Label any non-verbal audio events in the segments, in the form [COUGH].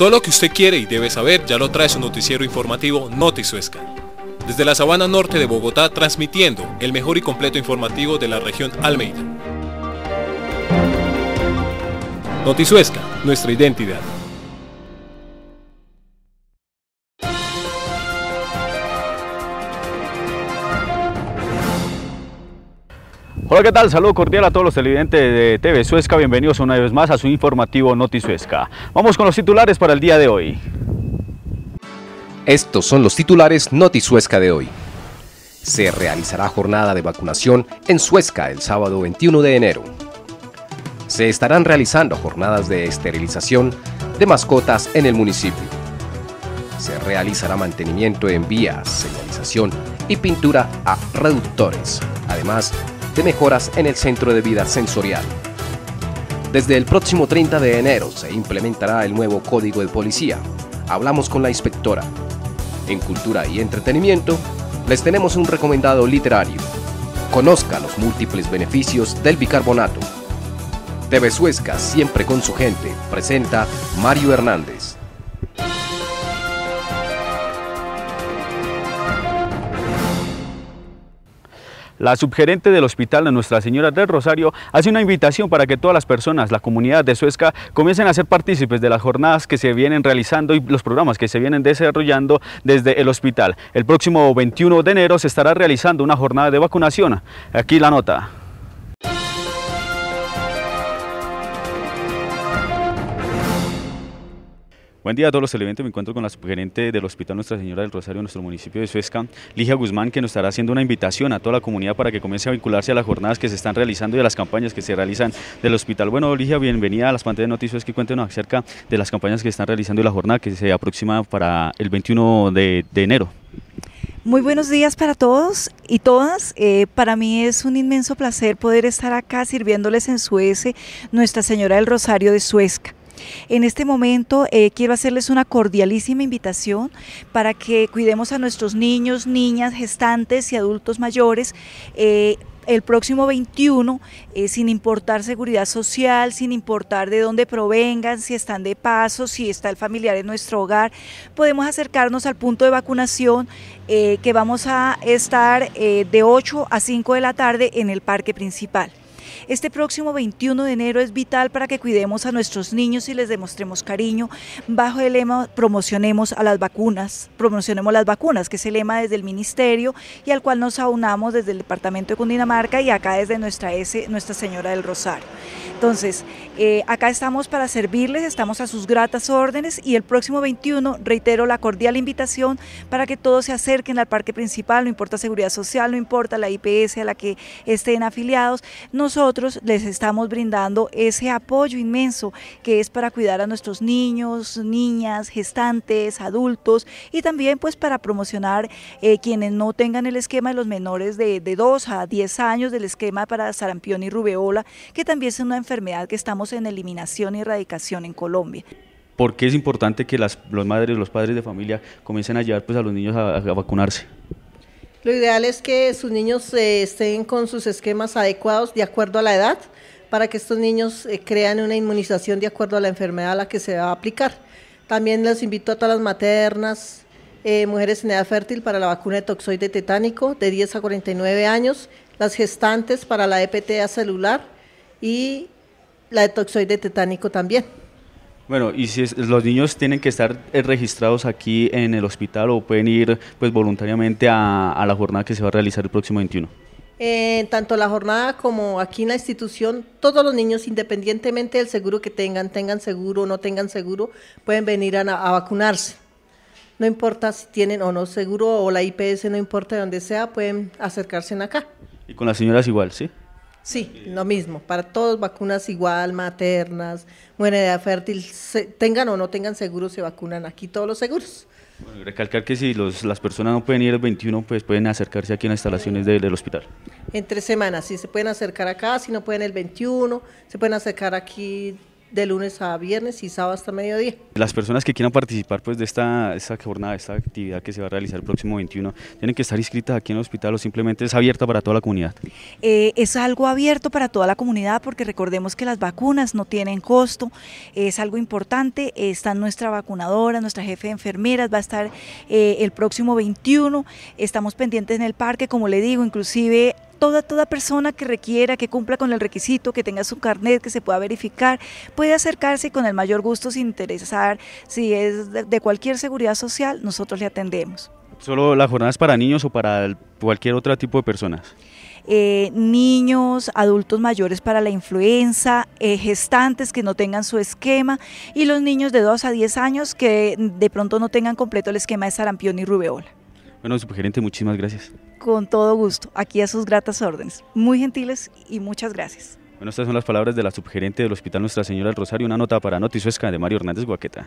Todo lo que usted quiere y debe saber ya lo trae su noticiero informativo Notisuesca. Desde la sabana norte de Bogotá transmitiendo el mejor y completo informativo de la región Almeida. Notisuesca, nuestra identidad. Hola, ¿qué tal? Saludo cordial a todos los televidentes de TV Suezca. Bienvenidos una vez más a su informativo Noti Vamos con los titulares para el día de hoy. Estos son los titulares Noti de hoy. Se realizará jornada de vacunación en Suezca el sábado 21 de enero. Se estarán realizando jornadas de esterilización de mascotas en el municipio. Se realizará mantenimiento en vías, señalización y pintura a reductores. Además, de mejoras en el Centro de Vida Sensorial. Desde el próximo 30 de enero se implementará el nuevo Código de Policía. Hablamos con la inspectora. En Cultura y Entretenimiento les tenemos un recomendado literario. Conozca los múltiples beneficios del bicarbonato. TV Suezca, siempre con su gente, presenta Mario Hernández. La subgerente del Hospital de Nuestra Señora del Rosario hace una invitación para que todas las personas, la comunidad de Suezca, comiencen a ser partícipes de las jornadas que se vienen realizando y los programas que se vienen desarrollando desde el hospital. El próximo 21 de enero se estará realizando una jornada de vacunación. Aquí la nota. Buen día a todos los televidentes. Me encuentro con la subgerente del Hospital Nuestra Señora del Rosario, nuestro municipio de Suezca, Ligia Guzmán, que nos estará haciendo una invitación a toda la comunidad para que comience a vincularse a las jornadas que se están realizando y a las campañas que se realizan del hospital. Bueno, Ligia, bienvenida a las pantallas de noticias que cuéntenos acerca de las campañas que se están realizando y la jornada que se aproxima para el 21 de, enero. Muy buenos días para todos y todas. Eh, para mí es un inmenso placer poder estar acá sirviéndoles en Suez, Nuestra Señora del Rosario de Suezca. En este momento eh, quiero hacerles una cordialísima invitación para que cuidemos a nuestros niños, niñas, gestantes y adultos mayores. Eh, el próximo 21, eh, sin importar seguridad social, sin importar de dónde provengan, si están de paso, si está el familiar en nuestro hogar, podemos acercarnos al punto de vacunación que vamos a estar de 8 a 5 de la tarde en el parque principal. Este próximo 21 de enero es vital para que cuidemos a nuestros niños y les demostremos cariño bajo el lema promocionemos a las vacunas, promocionemos las vacunas, que es el lema desde el ministerio y al cual nos aunamos desde el departamento de Cundinamarca y acá desde nuestra S, Nuestra Señora del Rosario. Entonces, eh, acá estamos para servirles, estamos a sus gratas órdenes y el próximo 21 reitero la cordial invitación para que todos se acerquen al parque principal, no importa seguridad social, no importa la IPS a la que estén afiliados, no nosotros les estamos brindando ese apoyo inmenso que es para cuidar a nuestros niños, niñas, gestantes, adultos y también pues para promocionar eh, quienes no tengan el esquema de los menores de, 2 a 10 años del esquema para sarampión y rubeola, que también es una enfermedad que estamos en eliminación y erradicación en Colombia. ¿Por qué es importante que las los madres, los padres de familia comiencen a llevar pues, a los niños a vacunarse? Lo ideal es que sus niños eh, estén con sus esquemas adecuados de acuerdo a la edad para que estos niños eh, crean una inmunización de acuerdo a la enfermedad a la que se va a aplicar. También les invito a todas las maternas, eh, mujeres en edad fértil para la vacuna de toxoide tetánico de 10 a 49 años, las gestantes para la EPTA celular y la de toxoide tetánico también. Bueno, y si los niños tienen que estar eh, registrados aquí en el hospital o pueden ir pues voluntariamente a, la jornada que se va a realizar el próximo 21. Eh, tanto la jornada como aquí en la institución, todos los niños, independientemente del seguro que tengan, tengan seguro o no tengan seguro, pueden venir a, vacunarse. No importa si tienen o no seguro o la IPS, no importa de dónde sea, pueden acercarse en acá. Y con las señoras igual, ¿sí? Sí, lo mismo, para todos vacunas igual, maternas, buena edad fértil, tengan o no tengan seguro, se vacunan aquí todos los seguros. Bueno, recalcar que si las personas no pueden ir el 21, pues pueden acercarse aquí en las instalaciones del hospital. Entre semanas, si se pueden acercar acá, si no pueden el 21, se pueden acercar aquí de lunes a viernes y sábado hasta mediodía. Las personas que quieran participar pues, de esta, esta jornada, de esta actividad que se va a realizar el próximo 21, ¿tienen que estar inscritas aquí en el hospital o simplemente es abierta para toda la comunidad? Eh, es algo abierto para toda la comunidad porque recordemos que las vacunas no tienen costo, es algo importante, está nuestra vacunadora, nuestra jefe de enfermeras, va a estar eh, el próximo 21, estamos pendientes en el parque, como le digo, inclusive toda, persona que requiera, que cumpla con el requisito, que tenga su carnet, que se pueda verificar, puede acercarse con el mayor gusto, sin interesar si es de cualquier seguridad social, nosotros le atendemos. ¿Solo las jornadas para niños o para cualquier otro tipo de personas? Eh, niños, adultos mayores para la influenza, eh, gestantes que no tengan su esquema y los niños de 2 a 10 años que de pronto no tengan completo el esquema de sarampión y rubeola. Bueno, subgerente, muchísimas gracias. Con todo gusto, aquí a sus gratas órdenes. Muy gentiles y muchas gracias. Bueno, estas son las palabras de la subgerente del Hospital Nuestra Señora del Rosario, una nota para Notizuesca de Mario Hernández Guaqueta.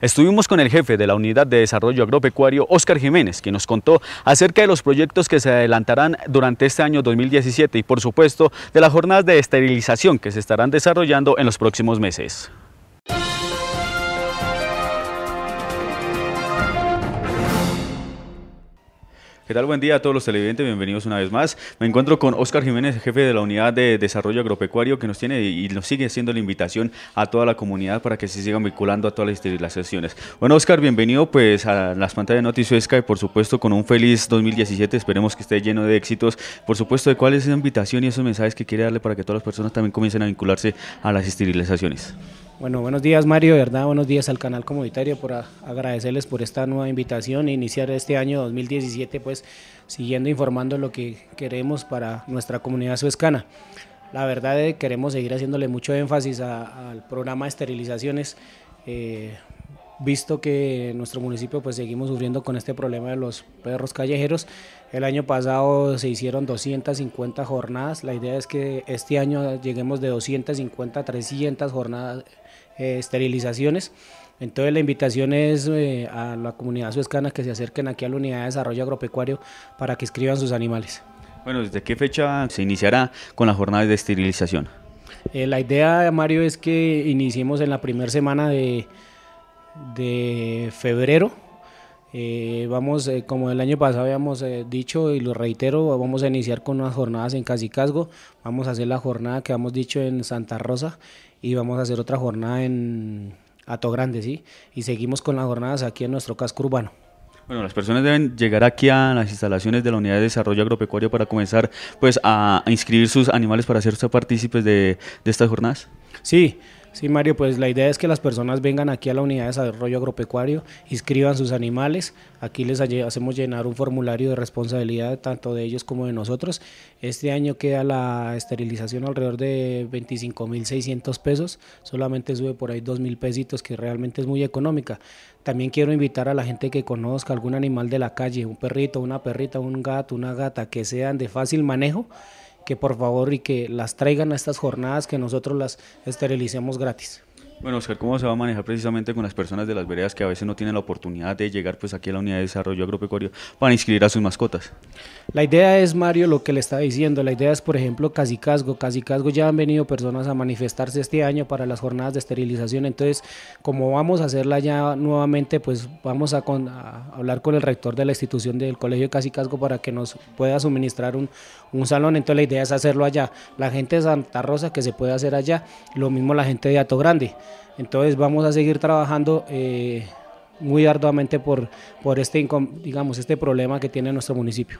Estuvimos con el jefe de la Unidad de Desarrollo Agropecuario, Oscar Jiménez, que nos contó acerca de los proyectos que se adelantarán durante este año 2017 y, por supuesto, de las jornadas de esterilización que se estarán desarrollando en los próximos meses. ¿Qué tal? Buen día a todos los televidentes, bienvenidos una vez más. Me encuentro con Oscar Jiménez, jefe de la Unidad de Desarrollo Agropecuario, que nos tiene y nos sigue haciendo la invitación a toda la comunidad para que se sigan vinculando a todas las esterilizaciones. Bueno, Oscar, bienvenido pues a las pantallas de Noticias y por supuesto con un feliz 2017, esperemos que esté lleno de éxitos. Por supuesto, ¿de cuál es esa invitación y esos mensajes que quiere darle para que todas las personas también comiencen a vincularse a las esterilizaciones? Bueno, buenos días Mario, verdad, buenos días al canal comunitario por agradecerles por esta nueva invitación e iniciar este año 2017 pues siguiendo informando lo que queremos para nuestra comunidad suezcana. La verdad es eh, que queremos seguir haciéndole mucho énfasis al programa de esterilizaciones, eh, visto que nuestro municipio pues seguimos sufriendo con este problema de los perros callejeros. El año pasado se hicieron 250 jornadas, la idea es que este año lleguemos de 250 a 300 jornadas eh, esterilizaciones. Entonces la invitación es eh, a la comunidad suezcana que se acerquen aquí a la Unidad de Desarrollo Agropecuario para que escriban sus animales. Bueno, ¿desde qué fecha se iniciará con las jornadas de esterilización? Eh, la idea, Mario, es que iniciemos en la primera semana de, de febrero. vamos, como el año pasado habíamos dicho y lo reitero, vamos a iniciar con unas jornadas en Casicasgo, vamos a hacer la jornada que habíamos dicho en Santa Rosa y vamos a hacer otra jornada en Ato Grande, ¿sí? Y seguimos con las jornadas aquí en nuestro casco urbano. Bueno, las personas deben llegar aquí a las instalaciones de la Unidad de Desarrollo Agropecuario para comenzar pues a inscribir sus animales para hacerse partícipes de, de estas jornadas. Sí, Sí, Mario, pues la idea es que las personas vengan aquí a la Unidad de Desarrollo Agropecuario, inscriban sus animales, aquí les hacemos llenar un formulario de responsabilidad tanto de ellos como de nosotros. Este año queda la esterilización alrededor de 25.600 pesos, solamente sube por ahí 2.000 pesitos, que realmente es muy económica. También quiero invitar a la gente que conozca algún animal de la calle, un perrito, una perrita, un gato, una gata, que sean de fácil manejo que por favor y que las traigan a estas jornadas que nosotros las esterilicemos gratis. Bueno, Oscar, ¿cómo se va a manejar precisamente con las personas de las veredas que a veces no tienen la oportunidad de llegar pues aquí a la Unidad de Desarrollo Agropecuario para inscribir a sus mascotas? La idea es, Mario, lo que le estaba diciendo, la idea es, por ejemplo, Casicasgo. Casicasgo ya han venido personas a manifestarse este año para las jornadas de esterilización, entonces, como vamos a hacerla ya nuevamente, pues vamos a, hablar con el rector de la institución del Colegio Casicasgo para que nos pueda suministrar un, un salón, entonces la idea es hacerlo allá. La gente de Santa Rosa que se puede hacer allá, lo mismo la gente de Ato Grande. Entonces vamos a seguir trabajando eh, muy arduamente por, este, este problema que tiene nuestro municipio.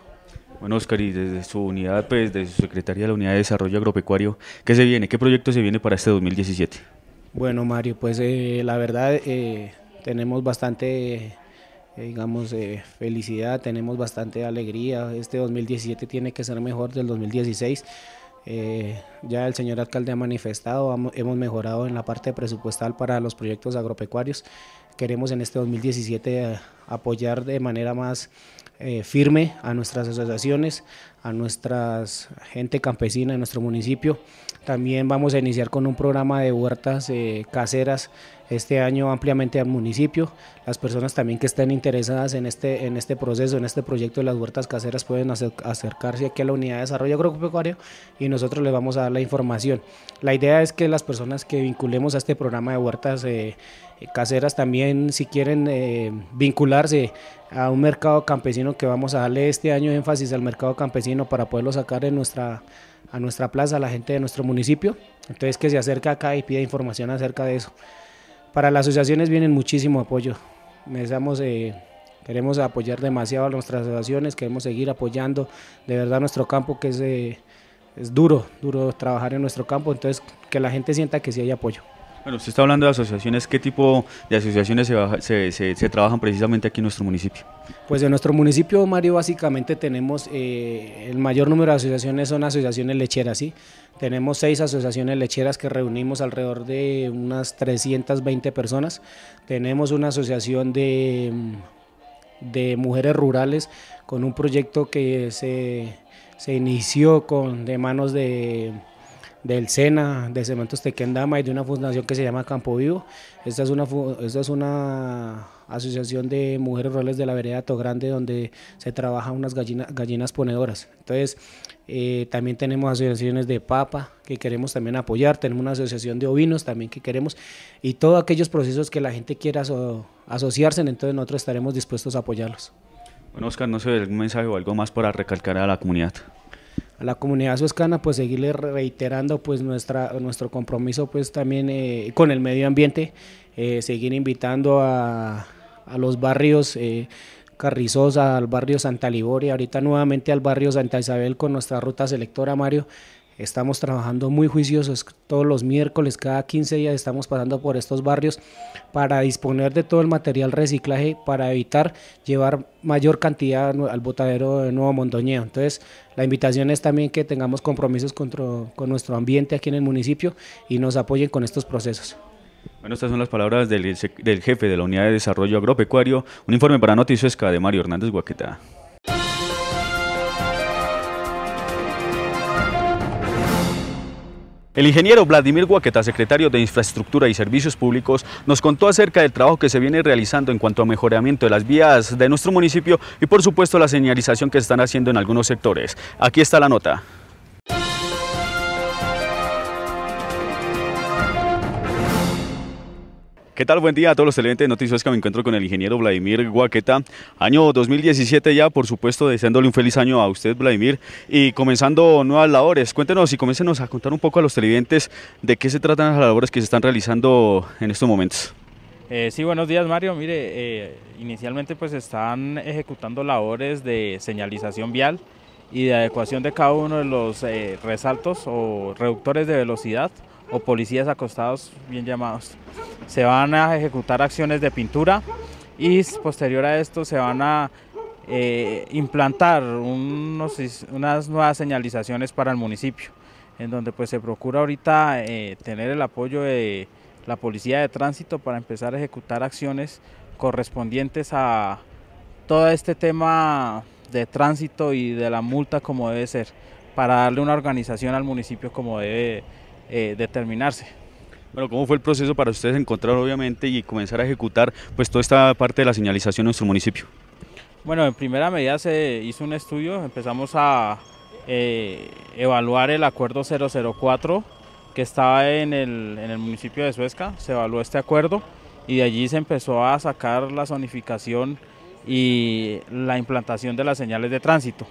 Bueno, Oscar, y desde su unidad, pues, desde su Secretaría de la Unidad de Desarrollo Agropecuario, ¿qué se viene? ¿Qué proyecto se viene para este 2017? Bueno, Mario, pues eh, la verdad eh, tenemos bastante, felicidad, tenemos bastante alegría. Este 2017 tiene que ser mejor del 2016. Eh, ya el señor alcalde ha manifestado, hemos mejorado en la parte presupuestal para los proyectos agropecuarios. Queremos en este 2017 eh, apoyar de manera más eh, firme a nuestras asociaciones, a nuestra gente campesina en nuestro municipio. También vamos a iniciar con un programa de huertas caseras este año ampliamente al municipio. Las personas también que estén interesadas en este, en este proceso, en este proyecto de las huertas caseras, pueden acercarse aquí a la Unidad de Desarrollo Agropecuario y nosotros les vamos a dar la información. La idea es que las personas que vinculemos a este programa de huertas eh, caseras también, si quieren eh, vincularse a un mercado campesino, que vamos a darle este año énfasis al mercado campesino para poderlo sacar en nuestra a nuestra plaza, a la gente de nuestro municipio. Entonces que se acerque acá y pida información acerca de eso. Para las asociaciones vienen muchísimo apoyo. Eh, queremos apoyar demasiado a nuestras asociaciones, queremos seguir apoyando de verdad nuestro campo que es, eh, es duro, duro trabajar en nuestro campo, entonces que la gente sienta que sí hay apoyo. Bueno, usted está hablando de asociaciones. ¿Qué tipo de asociaciones se, trabajan precisamente aquí en nuestro municipio? Pues en nuestro municipio, Mario, básicamente tenemos eh, el mayor número de asociaciones son asociaciones lecheras, ¿sí? Tenemos seis asociaciones lecheras que reunimos alrededor de unas 320 personas. Tenemos una asociación de, de mujeres rurales con un proyecto que se, se inició con, de manos de del SENA, de Cementos Tequendama y de una fundación que se llama Campo Vivo. Esta es una, es una asociación de mujeres rurales de la vereda Togrande donde se trabaja unas gallinas ponedoras. Entonces, eh, también tenemos asociaciones de papa que queremos también apoyar, tenemos una asociación de ovinos también que queremos y todos aquellos procesos que la gente quiera asociarse, entonces nosotros estaremos dispuestos a apoyarlos. Bueno, Oscar, no sé, algún mensaje o algo más para recalcar a la comunidad a la comunidad suescana, pues seguirle reiterando pues nuestra, nuestro compromiso pues también eh, con el medio ambiente, eh, seguir invitando a, los barrios eh, Carrizosa, al barrio Santa Liboria, ahorita nuevamente al barrio Santa Isabel con nuestra ruta selectora Mario, Estamos trabajando muy juiciosos todos los miércoles, cada 15 días estamos pasando por estos barrios para disponer de todo el material reciclaje para evitar llevar mayor cantidad al botadero de Nuevo Mondoñeo. Entonces, la invitación es también que tengamos compromisos con nuestro ambiente aquí en el municipio y nos apoyen con estos procesos. Bueno, estas son las palabras del, jefe de la Unidad de Desarrollo Agropecuario. Un informe para Noticias de Mario Hernández Guaquetá. El ingeniero Vladimir Guaqueta, secretario de Infraestructura y Servicios Públicos, nos contó acerca del trabajo que se viene realizando en cuanto a mejoramiento de las vías de nuestro municipio y por supuesto la señalización que se están haciendo en algunos sectores. Aquí está la nota. ¿Qué tal? Buen día a todos los televidentes de Noticias que me encuentro con el ingeniero Vladimir Guaqueta. Año 2017 ya, por supuesto, deseándole un feliz año a usted, Vladimir, y comenzando nuevas labores. Cuéntenos y coméncenos a contar un poco a los televidentes de qué se tratan las labores que se están realizando en estos momentos. Eh, sí, buenos días Mario. Mire, eh, inicialmente pues están ejecutando labores de señalización vial y de adecuación de cada uno de los eh, resaltos o reductores de velocidad o policías acostados, bien llamados. Se van a ejecutar acciones de pintura y posterior a esto se van a eh, implantar unas nuevas señalizaciones para el municipio, en donde pues se procura ahorita eh, tener el apoyo de la policía de tránsito para empezar a ejecutar acciones correspondientes a todo este tema de tránsito y de la multa como debe ser, para darle una organización al municipio como debe eh, determinarse. Bueno, ¿cómo fue el proceso para ustedes encontrar obviamente y comenzar a ejecutar pues toda esta parte de la señalización en nuestro municipio? Bueno, en primera medida se hizo un estudio, empezamos a eh, evaluar el acuerdo 004 que estaba en el, en el municipio de Suezca, se evaluó este acuerdo y de allí se empezó a sacar la zonificación y la implantación de las señales de tránsito.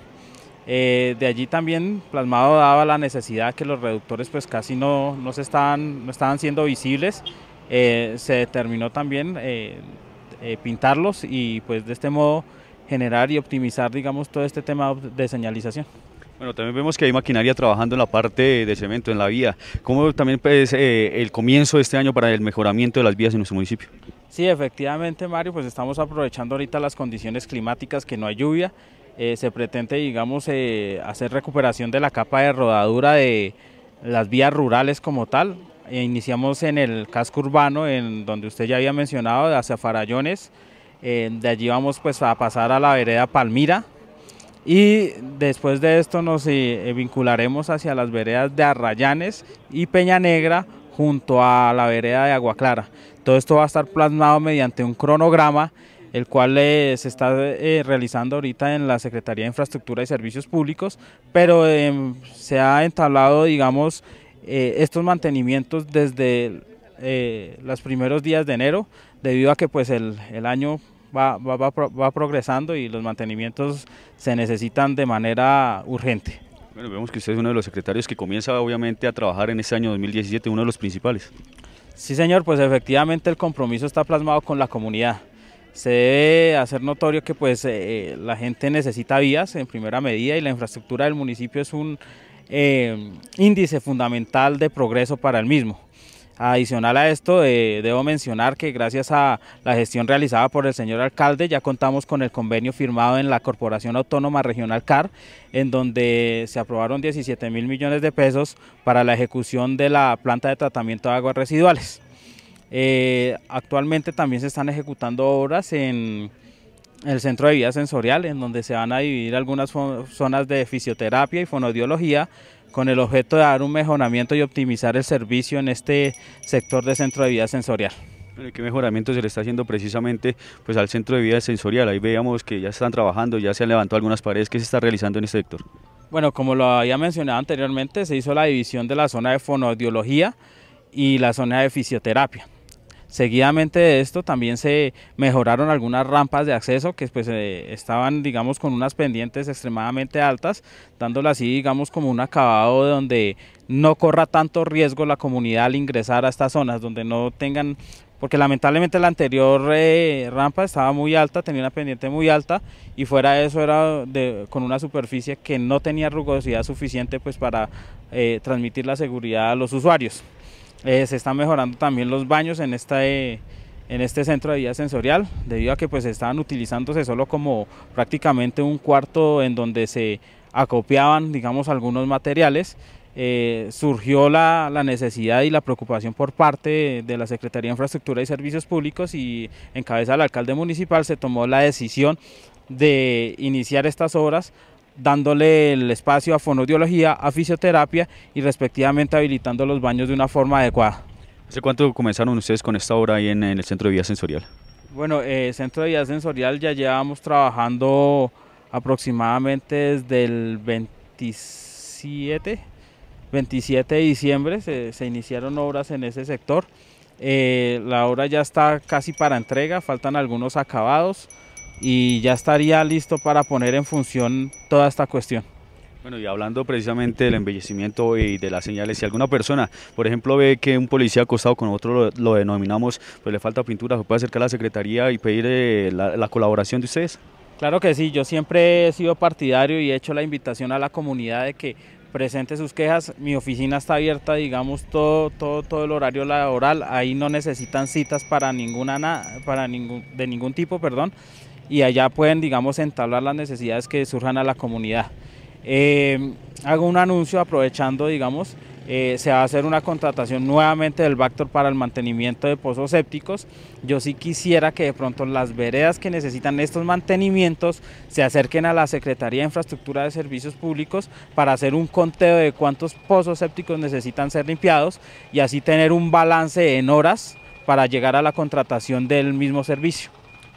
Eh, de allí también plasmado daba la necesidad que los reductores pues casi no, no, se estaban, no estaban siendo visibles. Eh, se determinó también eh, pintarlos y pues de este modo generar y optimizar digamos todo este tema de señalización. Bueno, también vemos que hay maquinaria trabajando en la parte de cemento, en la vía. ¿Cómo también pues, el comienzo de este año para el mejoramiento de las vías en nuestro municipio? Sí, efectivamente, Mario, pues estamos aprovechando ahorita las condiciones climáticas que no hay lluvia eh, se pretende, digamos, eh, hacer recuperación de la capa de rodadura de las vías rurales como tal. E iniciamos en el casco urbano, en donde usted ya había mencionado, hacia Farallones. Eh, de allí vamos pues a pasar a la vereda Palmira. Y después de esto nos vincularemos hacia las veredas de Arrayanes y Peña Negra junto a la vereda de Agua Clara. Todo esto va a estar plasmado mediante un cronograma el cual eh, se está eh, realizando ahorita en la Secretaría de Infraestructura y Servicios Públicos, pero em, se ha entablado, digamos, eh, estos mantenimientos desde los primeros días de enero, debido a que pues el, año va, progresando y los mantenimientos se necesitan de manera urgente. vemos que usted es uno de los secretarios que comienza obviamente a trabajar en este año 2017, uno de los principales. Sí, señor, pues efectivamente el compromiso está plasmado con la comunidad se debe hacer notorio que pues eh, eh, la gente necesita vías en primera medida y la infraestructura del municipio es un eh, índice fundamental de progreso para el mismo. Adicional a esto, debo mencionar que gracias a la gestión realizada por el señor alcalde, ya contamos con el convenio firmado en la Corporación Autónoma Regional CAR, en donde se aprobaron 17 mil millones de pesos para la ejecución de la planta de tratamiento de aguas residuales. Eh, actualmente también se están ejecutando obras en el Centro de Vida Sensorial, en donde se van a dividir algunas zonas de fisioterapia y fonodiología con el objeto de dar un mejoramiento y optimizar el servicio en este sector de Centro de Vida Sensorial. ¿Qué mejoramiento se le está haciendo precisamente pues, al Centro de Vida Sensorial? Ahí veíamos que ya están trabajando, ya se han levantado algunas paredes. ¿Qué se está realizando en este sector? Bueno, como lo había mencionado anteriormente, se hizo la división de la zona de fonodiología y la zona de fisioterapia. Seguidamente de esto también se mejoraron algunas rampas de acceso que pues eh, estaban digamos con unas pendientes extremadamente altas, dándole así digamos como un acabado donde no corra tanto riesgo la comunidad al ingresar a estas zonas, donde no tengan porque lamentablemente la anterior eh, rampa estaba muy alta, tenía una pendiente muy alta y fuera de eso era con una superficie que no tenía rugosidad suficiente pues para eh, transmitir la seguridad a los usuarios. Eh, se están mejorando también los baños en, esta, eh, en este centro de vida sensorial, debido a que pues estaban utilizándose solo como prácticamente un cuarto en donde se acopiaban, digamos, algunos materiales. Eh, surgió la, necesidad y la preocupación por parte de, la Secretaría de Infraestructura y Servicios Públicos y en cabeza del alcalde municipal se tomó la decisión de iniciar estas obras dándole el espacio a fonodiología, a fisioterapia y respectivamente habilitando los baños de una forma adecuada. ¿Hace cuánto comenzaron ustedes con esta obra ahí en, el Centro de Vía Sensorial? Bueno, el eh, Centro de Vía Sensorial ya llevamos trabajando aproximadamente desde el 27, 27 de diciembre, se, iniciaron obras en ese sector. Eh, la obra ya está casi para entrega, faltan algunos acabados y ya estaría listo para poner en función toda esta cuestión. Bueno, y hablando precisamente del embellecimiento y de las señales, si alguna persona, por ejemplo, ve que un policía acostado con otro lo, denominamos, pues le falta pintura, ¿se puede acercar a la Secretaría y pedir eh, la, colaboración de ustedes? Claro que sí, yo siempre he sido partidario y he hecho la invitación a la comunidad de que presente sus quejas. Mi oficina está abierta, digamos, todo, todo, todo el horario laboral. Ahí no necesitan citas para ninguna, para ningún, de ningún tipo, perdón y allá pueden, digamos, entablar las necesidades que surjan a la comunidad. Eh, hago un anuncio aprovechando, digamos, eh, se va a hacer una contratación nuevamente del Bactor para el mantenimiento de pozos sépticos. Yo sí quisiera que de pronto las veredas que necesitan estos mantenimientos se acerquen a la Secretaría de Infraestructura de Servicios Públicos para hacer un conteo de cuántos pozos sépticos necesitan ser limpiados y así tener un balance en horas para llegar a la contratación del mismo servicio.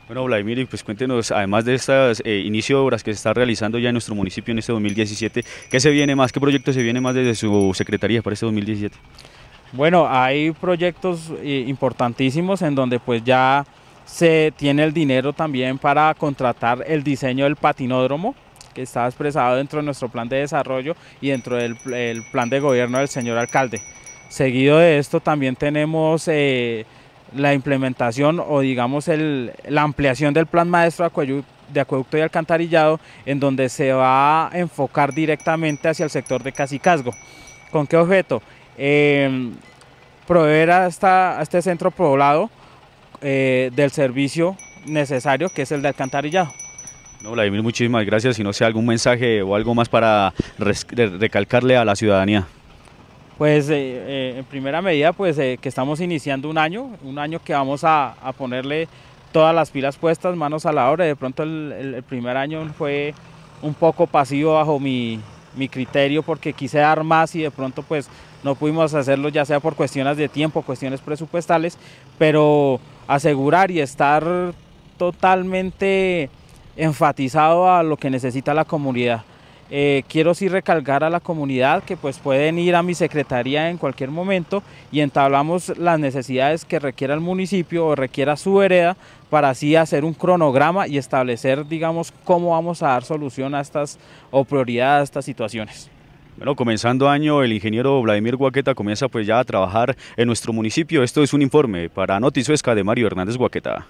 Bueno, Vladimir, pues cuéntenos, además de estas eh, inicio de obras que se está realizando ya en nuestro municipio en este 2017, ¿qué se viene más? ¿Qué proyecto se viene más desde su secretaría para este 2017? Bueno, hay proyectos eh, importantísimos en donde pues ya se tiene el dinero también para contratar el diseño del patinódromo que está expresado dentro de nuestro plan de desarrollo y dentro del plan de gobierno del señor alcalde. Seguido de esto también tenemos eh, la implementación o digamos el, la ampliación del plan maestro de acueducto y alcantarillado en donde se va a enfocar directamente hacia el sector de Casicazgo. ¿Con qué objeto? Em, proveer a, este centro poblado eh, del servicio necesario que es el de alcantarillado. No, Vladimir, muchísimas gracias. Si no sea algún mensaje o algo más para recalcarle a la ciudadanía. Pues eh, eh, en primera medida, pues eh, que estamos iniciando un año, un año que vamos a, ponerle todas las pilas puestas, manos a la obra. De pronto el, primer año fue un poco pasivo bajo mi, mi, criterio porque quise dar más y de pronto pues no pudimos hacerlo ya sea por cuestiones de tiempo, cuestiones presupuestales, pero asegurar y estar totalmente enfatizado a lo que necesita la comunidad. Eh, quiero sí recalcar a la comunidad que pues pueden ir a mi secretaría en cualquier momento y entablamos las necesidades que requiera el municipio o requiera su hereda para así hacer un cronograma y establecer, digamos, cómo vamos a dar solución a estas o prioridad a estas situaciones. Bueno, comenzando año, el ingeniero Vladimir Guaqueta comienza pues ya a trabajar en nuestro municipio. Esto es un informe para Notizuesca de Mario Hernández Guaqueta.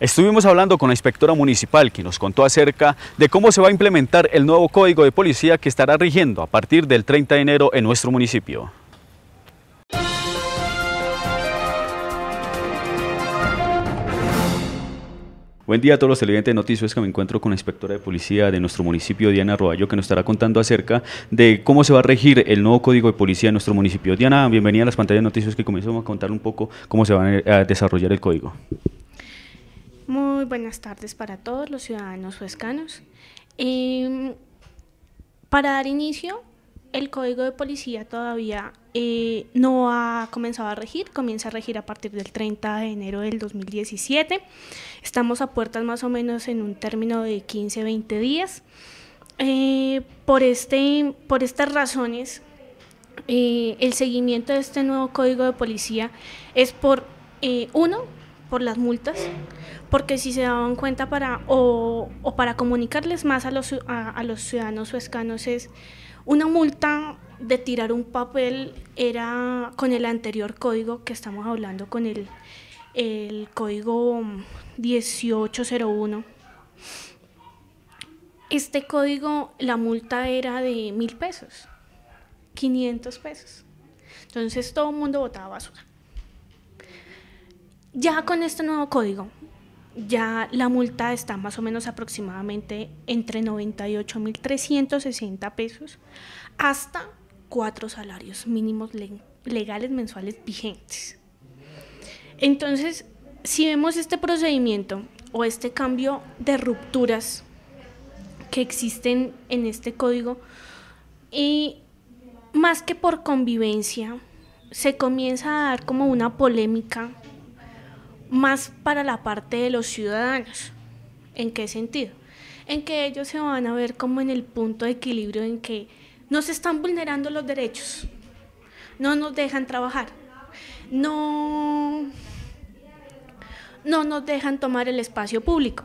Estuvimos hablando con la inspectora municipal que nos contó acerca de cómo se va a implementar el nuevo código de policía que estará rigiendo a partir del 30 de enero en nuestro municipio. Buen día a todos los televidentes de Noticias que me encuentro con la inspectora de policía de nuestro municipio, Diana Arroyo, que nos estará contando acerca de cómo se va a regir el nuevo código de policía en nuestro municipio. Diana, bienvenida a las pantallas de Noticias que comenzamos a contar un poco cómo se va a desarrollar el código. Muy buenas tardes para todos los ciudadanos huescanos. Em, para dar inicio, el Código de Policía todavía eh, no ha comenzado a regir, comienza a regir a partir del 30 de enero del 2017. Estamos a puertas más o menos en un término de 15-20 días. Eh, por, este, por estas razones, eh, el seguimiento de este nuevo Código de Policía es por, uno, por las multas, porque si se daban cuenta para, o, para comunicarles más a los, a, los ciudadanos huescanos es una multa de tirar un papel era con el anterior código que estamos hablando, con el, el código 1801. Este código, la multa era de mil pesos, 500 pesos. Entonces todo el mundo votaba basura. Ya con este nuevo código, ya la multa está más o menos aproximadamente entre 98.360 pesos hasta cuatro salarios mínimos legales mensuales vigentes. Entonces, si vemos este procedimiento o este cambio de rupturas que existen en este código, y más que por convivencia, se comienza a dar como una polémica más para la parte de los ciudadanos. ¿En qué sentido? En que ellos se van a ver como en el punto de equilibrio en que nos están vulnerando los derechos, no nos dejan trabajar, no, no nos dejan tomar el espacio público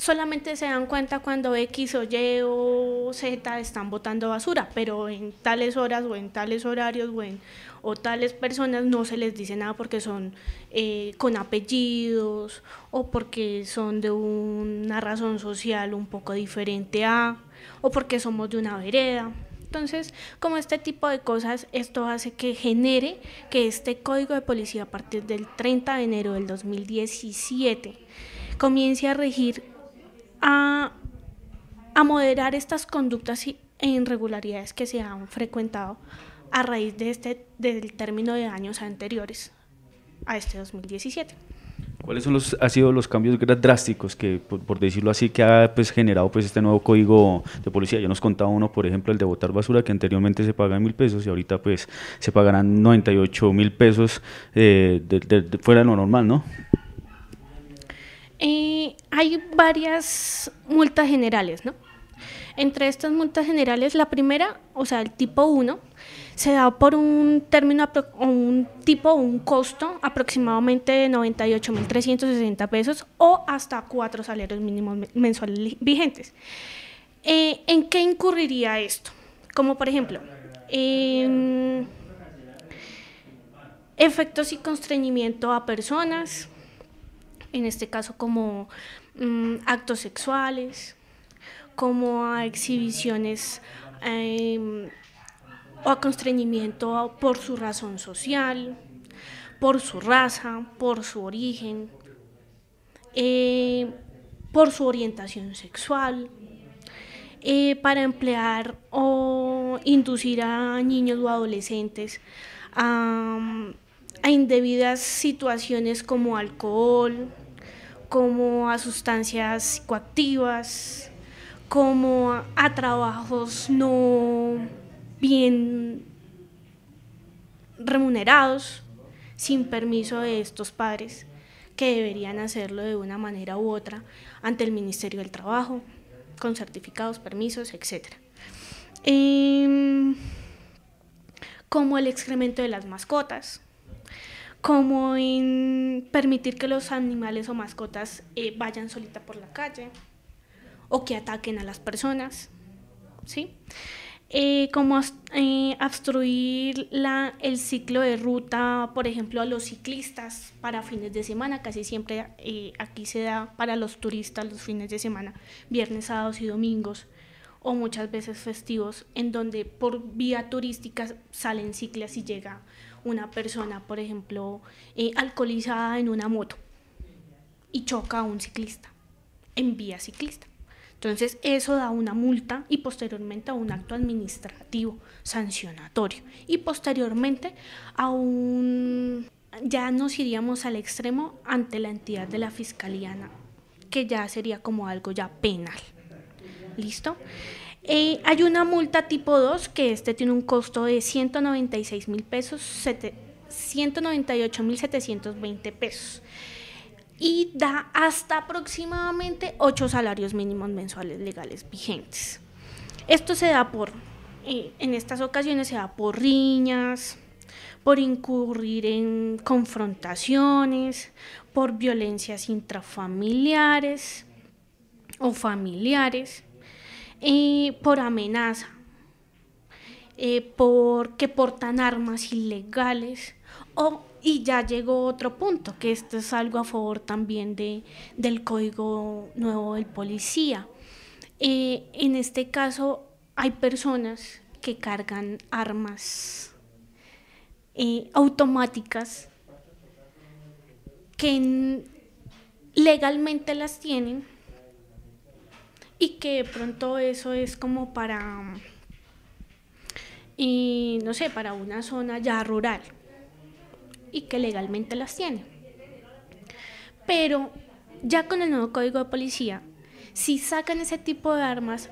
solamente se dan cuenta cuando X o Y o Z están botando basura, pero en tales horas o en tales horarios o, en, o tales personas no se les dice nada porque son eh, con apellidos o porque son de una razón social un poco diferente a o porque somos de una vereda. Entonces, como este tipo de cosas, esto hace que genere que este código de policía a partir del 30 de enero del 2017 comience a regir a, moderar estas conductas e irregularidades que se han frecuentado a raíz de este, del término de años anteriores a este 2017. ¿Cuáles son los, han sido los cambios drásticos que, por, decirlo así, que ha pues, generado pues, este nuevo código de policía? Ya nos contaba uno, por ejemplo, el de botar basura, que anteriormente se pagaba mil pesos y ahorita pues se pagarán 98 mil pesos eh, de, fuera de lo normal, ¿no? Eh, hay varias multas generales, ¿no? Entre estas multas generales, la primera, o sea, el tipo 1, se da por un término, un tipo, un costo aproximadamente de 98.360 pesos o hasta cuatro salarios mínimos mensuales vigentes. Eh, ¿En qué incurriría esto? Como por ejemplo, em, efectos y constreñimiento a personas, en este caso como mm, actos sexuales, como a exhibiciones em, o a constreñimiento por su razón social, por su raza, por su origen, eh, por su orientación sexual, eh, para emplear o inducir a niños o adolescentes a, a indebidas situaciones como alcohol, como a sustancias psicoactivas, como a, trabajos no bien remunerados sin permiso de estos padres que deberían hacerlo de una manera u otra ante el Ministerio del Trabajo, con certificados, permisos, etc. Em, como el excremento de las mascotas, como en permitir que los animales o mascotas eh, vayan solita por la calle o que ataquen a las personas, ¿sí? Eh, como eh, obstruir el ciclo de ruta, por ejemplo, a los ciclistas para fines de semana, casi siempre eh, aquí se da para los turistas los fines de semana, viernes, sábados y domingos, o muchas veces festivos, en donde por vía turística salen ciclas y llega una persona, por ejemplo, eh, alcoholizada en una moto y choca a un ciclista en vía ciclista. Entonces eso da una multa y posteriormente a un acto administrativo sancionatorio y posteriormente a un ya nos iríamos al extremo ante la entidad de la fiscalía que ya sería como algo ya penal. ¿Listo? Eh, hay una multa tipo 2 que este tiene un costo de 196 mil pesos, 198 pesos y da hasta aproximadamente 8 salarios mínimos mensuales legales vigentes. Esto se da por, eh, en estas ocasiones se da por riñas, por incurrir en confrontaciones, por violencias intrafamiliares o familiares eh, por amenaza, eh, porque portan armas ilegales. O, y ya llegó otro punto, que esto es algo a favor también del código nuevo del policía. Eh, en este caso hay personas que cargan armas automáticas que legalmente las tienen y que pronto eso es como para, y no sé, para una zona ya rural y que legalmente las tiene. Pero ya con el nuevo código de policía, si sacan ese tipo de armas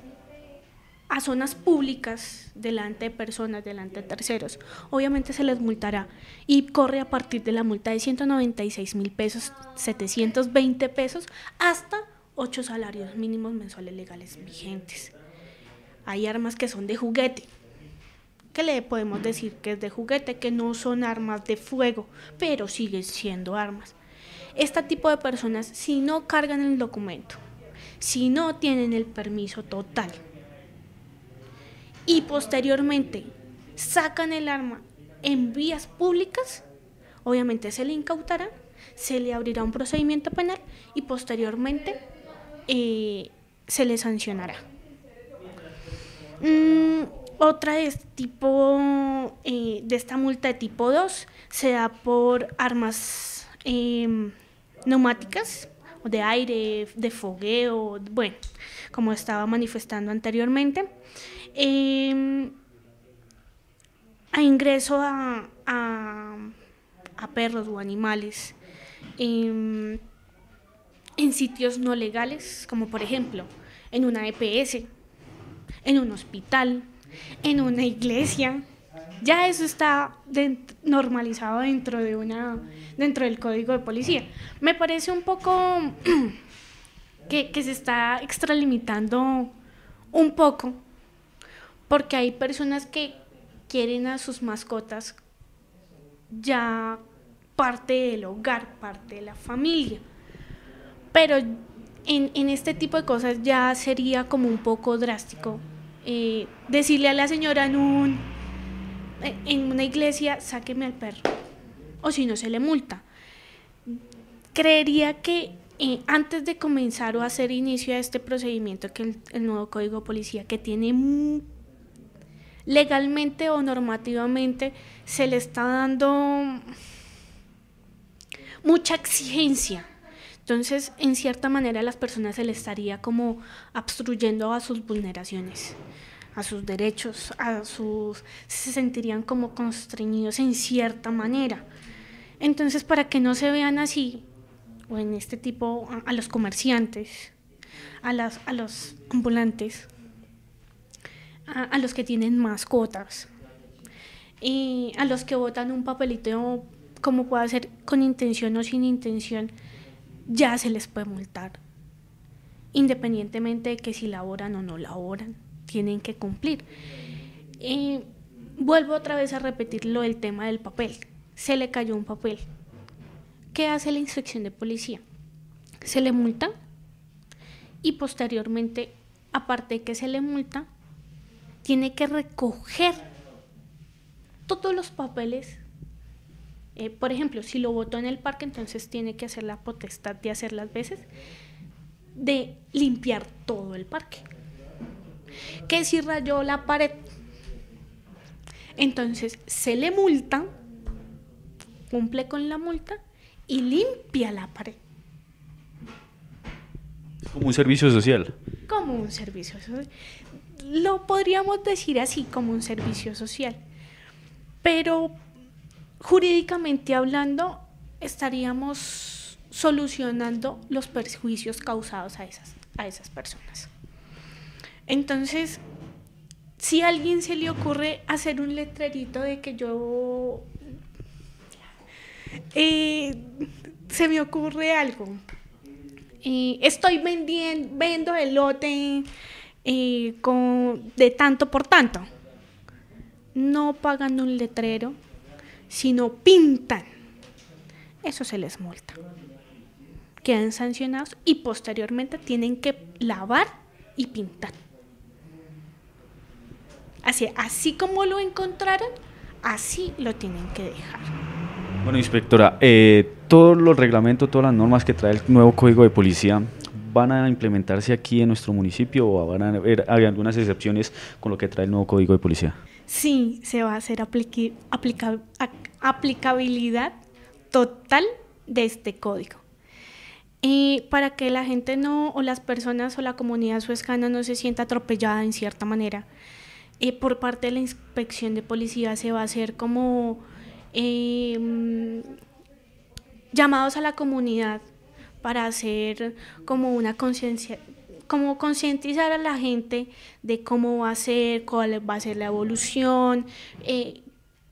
a zonas públicas, delante de personas, delante de terceros, obviamente se les multará y corre a partir de la multa de 196 mil pesos, 720 pesos, hasta ocho salarios mínimos mensuales legales vigentes. Hay armas que son de juguete. que le podemos decir que es de juguete? Que no son armas de fuego, pero siguen siendo armas. Este tipo de personas, si no cargan el documento, si no tienen el permiso total y posteriormente sacan el arma en vías públicas, obviamente se le incautará, se le abrirá un procedimiento penal y posteriormente eh, se le sancionará. Mm, otra este tipo, eh, de esta multa de tipo 2, se da por armas em, neumáticas neumáticas, de aire, de fogueo, bueno, como estaba manifestando anteriormente. Em, a ingreso a, perros o animales. Em, en sitios no legales, como por ejemplo en una EPS, en un hospital, en una iglesia. Ya eso está normalizado dentro, de una, dentro del código de policía. Me parece un poco [CLEARS THROAT] que se está extralimitando un poco, porque hay personas que quieren a sus mascotas ya parte del hogar, parte de la familia. Pero en, este tipo de cosas ya sería como un poco drástico. Eh, decirle a la señora en, una iglesia, sáqueme al perro, o si no se le multa. Creería que eh, antes de comenzar o hacer inicio a este procedimiento que el, nuevo código de policía, que tiene legalmente o normativamente, se le está dando mucha exigencia entonces, en cierta manera, a las personas se les estaría como obstruyendo a sus vulneraciones, a sus derechos, a sus... se sentirían como constreñidos en cierta manera. Entonces, para que no se vean así, o en este tipo, a, los comerciantes, a, a los ambulantes, a, los que tienen mascotas, y a los que votan un papelito como pueda ser con intención o sin intención, ya se les puede multar. Independientemente de que si laboran o no laboran, tienen que cumplir. vuelvo otra vez a repetir lo del tema del papel. Se le cayó un papel. ¿Qué hace la inspección de policía? Se le multa y posteriormente, aparte de que se le multa, tiene que recoger todos los papeles eh, por ejemplo, si lo votó en el parque, entonces tiene que hacer la potestad de hacer las veces de limpiar todo el parque. Que si rayó la pared, entonces se le multa, cumple con la multa y limpia la pared. Como un servicio social. Como un servicio social. Lo podríamos decir así, como un servicio social. Pero jurídicamente hablando, estaríamos solucionando los perjuicios causados a esas, a esas personas. Entonces, si a alguien se le ocurre hacer un letrerito de que yo... Eh, se me ocurre algo. estoy vendiendo vendo elote eh, con, de tanto por tanto. No pagan un letrero, si no pintan, eso se les multa. Quedan sancionados y posteriormente tienen que lavar y pintar. Así, así como lo encontraron, así lo tienen que dejar. Bueno, inspectora, eh, todos los reglamentos, todas las normas que trae el nuevo Código de Policía van a implementarse aquí en nuestro municipio o van a haber algunas excepciones con lo que trae el nuevo Código de Policía? Sí, se va a hacer aplicabilidad total de este código. para que la gente no, o las personas o la comunidad suezcana no se sienta atropellada en cierta manera, eh, por parte de la inspección de policía se va a hacer como em, llamados a la comunidad para hacer como una conciencia como concientizar a la gente de cómo va a ser, cuál va a ser la evolución, eh,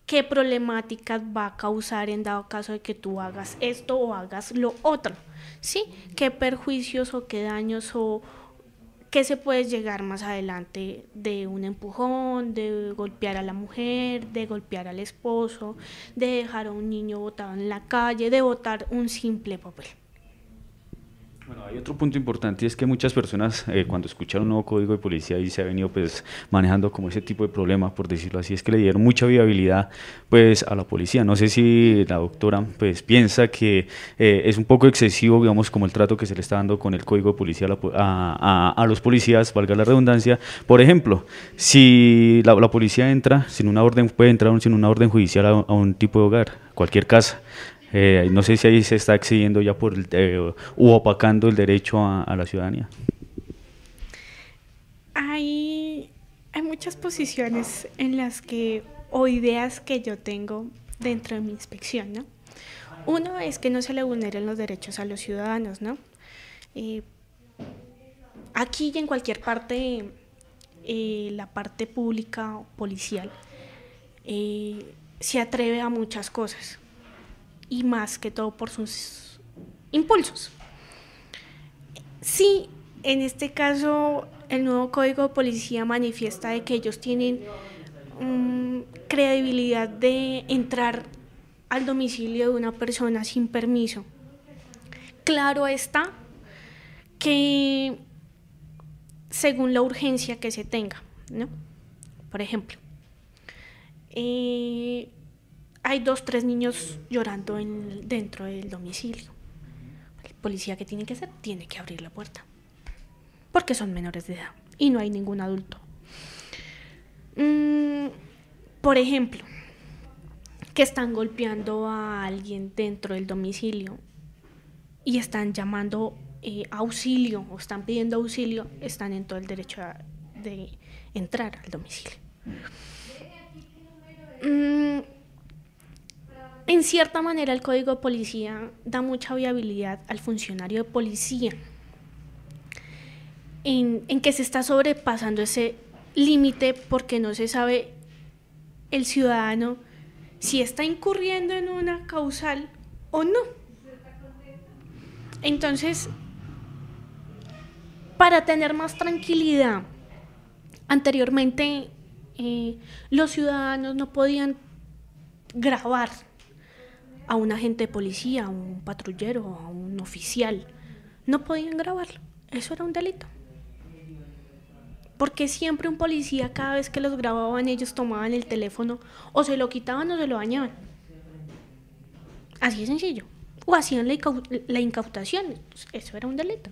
qué problemáticas va a causar en dado caso de que tú hagas esto o hagas lo otro, ¿sí? ¿Qué perjuicios o qué daños o qué se puede llegar más adelante de un empujón, de golpear a la mujer, de golpear al esposo, de dejar a un niño botado en la calle, de botar un simple papel? Bueno, hay otro punto importante y es que muchas personas eh, cuando escuchan un nuevo código de policía y se ha venido pues manejando como ese tipo de problemas, por decirlo así, es que le dieron mucha viabilidad pues a la policía. No sé si la doctora pues piensa que eh, es un poco excesivo, digamos, como el trato que se le está dando con el código de policía a, los policías, valga la redundancia. Por ejemplo, si la, la, policía entra sin una orden, puede entrar sin una orden judicial a un tipo de hogar, cualquier casa. Eh, no sé si ahí se está exigiendo ya por eh, u opacando el derecho a, la ciudadanía. Hay, muchas posiciones en las que, o ideas que yo tengo dentro de mi inspección, ¿no? Uno es que no se le vulneren los derechos a los ciudadanos, ¿no? Eh, aquí y en cualquier parte, eh, la parte pública o policial se atreve a muchas cosas y más que todo por sus impulsos. Sí, en este caso el nuevo código de policía manifiesta de que ellos tienen mm, credibilidad de entrar al domicilio de una persona sin permiso. Claro está que según la urgencia que se tenga, ¿no? Por ejemplo, eh, hay dos, tres niños llorando dentro del domicilio. El policía que tiene que hacer tiene que abrir la puerta. Porque son menores de edad y no hay ningún adulto. Mm, por ejemplo, que están golpeando a alguien dentro del domicilio y están llamando eh, auxilio o están pidiendo auxilio, están en todo el derecho de entrar al domicilio. Mm, en cierta manera, el código de policía da mucha viabilidad al funcionario de policía en, que se está sobrepasando ese límite porque no se sabe el ciudadano si está incurriendo en una causal o no. Entonces, para tener más tranquilidad, anteriormente eh, los ciudadanos no podían grabar a un agente de policía, a un patrullero, a un oficial. No podían grabarlo. Eso era un delito. Porque siempre un policía, cada vez que los grababan, ellos tomaban el teléfono o se lo quitaban o se lo dañaban. Así de sencillo. O hacían la, incautación. Eso era un delito.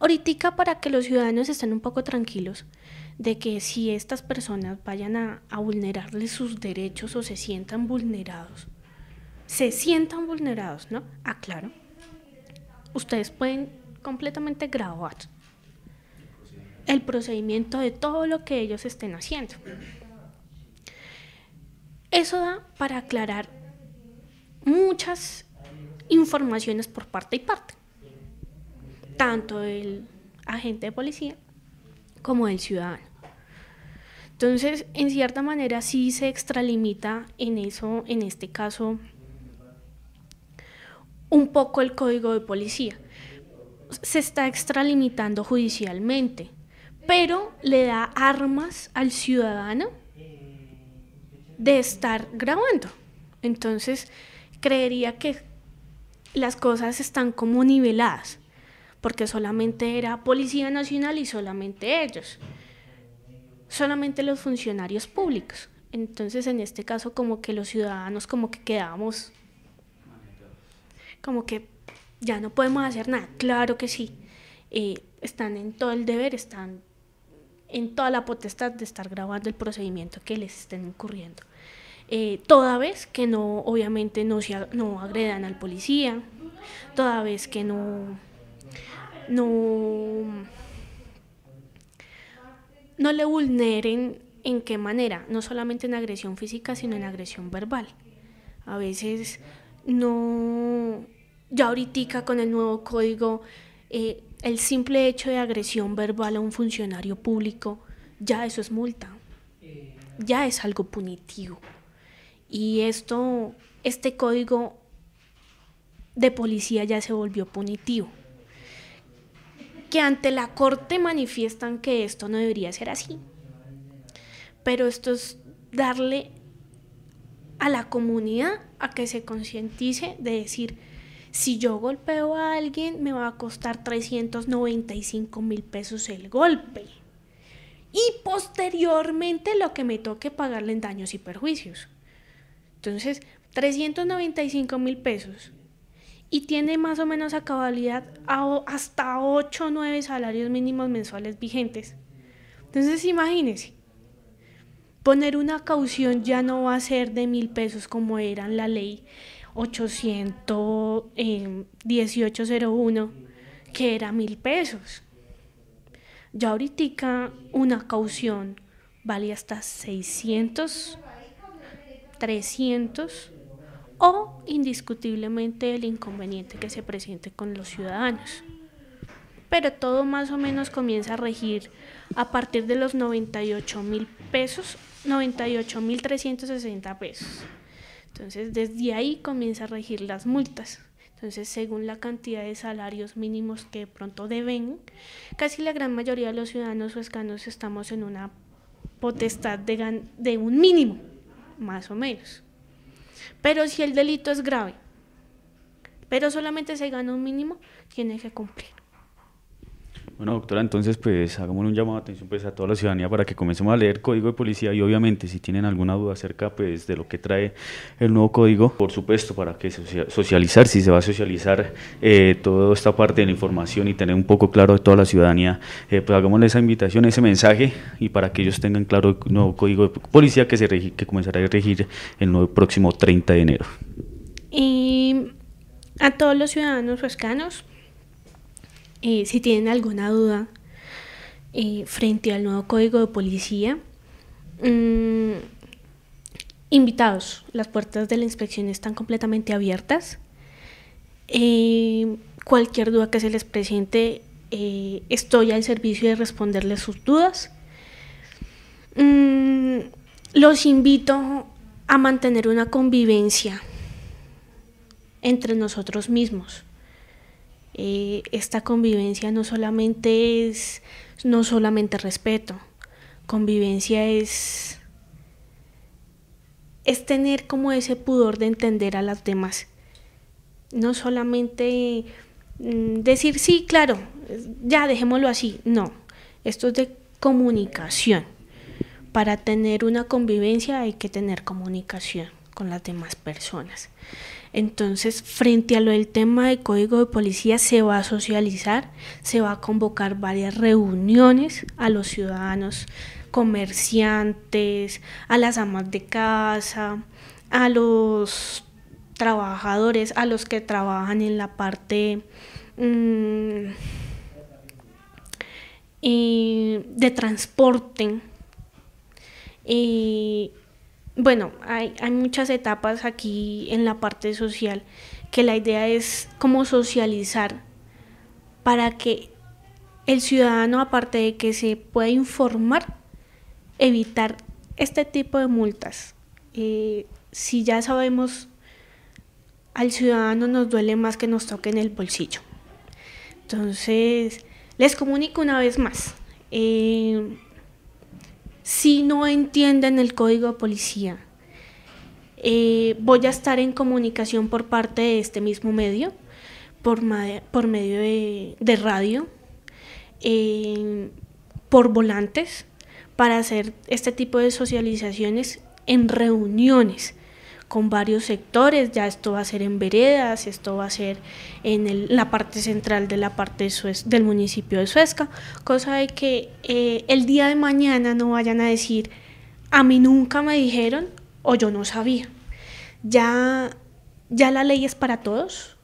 Ahorita, para que los ciudadanos estén un poco tranquilos de que si estas personas vayan a vulnerarles sus derechos o se sientan vulnerados, se sientan vulnerados, ¿no? Aclaro. Ah, Ustedes pueden completamente grabar el procedimiento de todo lo que ellos estén haciendo. Eso da para aclarar muchas informaciones por parte y parte, tanto del agente de policía como del ciudadano. Entonces, en cierta manera sí se extralimita en eso, en este caso, un poco el código de policía. Se está extralimitando judicialmente, pero le da armas al ciudadano de estar grabando. Entonces, creería que las cosas están como niveladas, porque solamente era Policía Nacional y solamente ellos, solamente los funcionarios públicos. Entonces, en este caso, como que los ciudadanos como que quedábamos como que ya no podemos hacer nada. Claro que sí, eh, están en todo el deber, están en toda la potestad de estar grabando el procedimiento que les estén ocurriendo, Eh, toda vez que no, obviamente, no, se, no agredan al policía, toda vez que no, no, no le vulneren en qué manera, no solamente en agresión física, sino en agresión verbal. A veces no, ya ahorita con el nuevo código, eh, el simple hecho de agresión verbal a un funcionario público, ya eso es multa, ya es algo punitivo. Y esto, este código de policía ya se volvió punitivo. Que ante la corte manifiestan que esto no debería ser así. Pero esto es darle a la comunidad a que se concientice de decir, si yo golpeo a alguien me va a costar 395 mil pesos el golpe. Y posteriormente lo que me toque pagarle en daños y perjuicios. Entonces, 395 mil pesos. Y tiene más o menos a cabalidad hasta 8 o 9 salarios mínimos mensuales vigentes. Entonces, imagínense, Poner una caución ya no va a ser de mil pesos como era en la ley 81801, eh, que era mil pesos. Ya ahorita una caución vale hasta 600, 300 o indiscutiblemente el inconveniente que se presente con los ciudadanos pero todo más o menos comienza a regir a partir de los 98 mil pesos 98.360 pesos. Entonces, desde ahí comienza a regir las multas. Entonces, según la cantidad de salarios mínimos que pronto deben, casi la gran mayoría de los ciudadanos huescanos estamos en una potestad de, de un mínimo, más o menos. Pero si el delito es grave, pero solamente se gana un mínimo, tiene que cumplir. Bueno, doctora, entonces pues hagamos un llamado de atención pues a toda la ciudadanía para que comencemos a leer Código de Policía y obviamente si tienen alguna duda acerca pues de lo que trae el nuevo código, por supuesto para que socializar, si se va a socializar eh, toda esta parte de la información y tener un poco claro de toda la ciudadanía, eh, pues hagámosle esa invitación, ese mensaje y para que ellos tengan claro el nuevo Código de Policía que, se comenzará a regir el nuevo próximo 30 de enero. Y a todos los ciudadanos huescanos eh, si tienen alguna duda eh, frente al nuevo código de policía, mm, invitados, las puertas de la inspección están completamente abiertas. Eh, cualquier duda que se les presente, estoy al servicio de responderles sus dudas. Mm, los invito a mantener una convivencia entre nosotros mismos. Eh, esta convivencia no solamente es, no solamente respeto, convivencia es, es tener como ese pudor de entender a las demás. No solamente mm, decir, sí, claro, ya dejémoslo así. No, esto es de comunicación. Para tener una convivencia hay que tener comunicación con las demás personas. Entonces, frente a lo del tema de código de policía, se va a socializar, se va a convocar varias reuniones a los ciudadanos, comerciantes, a las amas de casa, a los trabajadores, a los que trabajan en la parte mm, eh, de transporte. Eh, bueno, hay, muchas etapas aquí en la parte social, que la idea es cómo socializar para que el ciudadano, aparte de que se pueda informar, evitar este tipo de multas. Eh, si ya sabemos, al ciudadano nos duele más que nos toquen el bolsillo. Entonces, les comunico una vez más. Eh, si no entienden el código de policía, eh, voy a estar en comunicación por parte de este mismo medio, por, medio de, radio, por volantes, para hacer este tipo de socializaciones en reuniones con varios sectores, ya esto va a ser en veredas, esto va a ser en, la parte central de la parte del municipio de Suezca, cosa de que eh, el día de mañana no vayan a decir, a mí nunca me dijeron o yo no sabía. Ya, ya la ley es para todos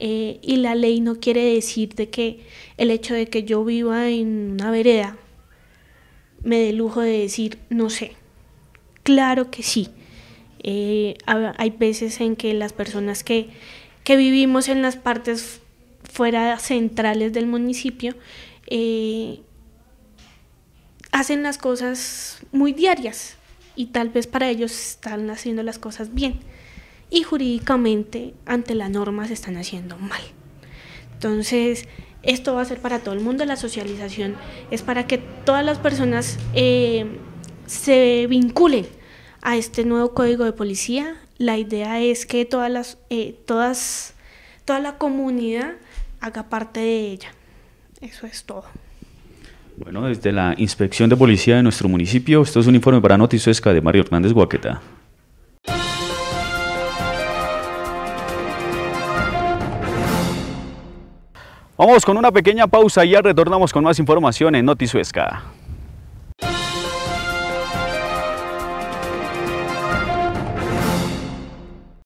eh, y la ley no quiere decir de que el hecho de que yo viva en una vereda me dé lujo de decir, no sé. Claro que sí eh, hay veces en que las personas que, vivimos en las partes fuera centrales del municipio eh, hacen las cosas muy diarias y tal vez para ellos están haciendo las cosas bien y jurídicamente ante la norma se están haciendo mal. Entonces, esto va a ser para todo el mundo, la socialización es para que todas las personas eh, se vinculen a este nuevo código de policía. La idea es que todas las, eh, todas, toda la comunidad haga parte de ella. Eso es todo. Bueno, desde la Inspección de Policía de nuestro municipio, esto es un informe para NotiSuesca de Mario Hernández Guaqueta. Vamos con una pequeña pausa y ya retornamos con más información en NotiSuesca.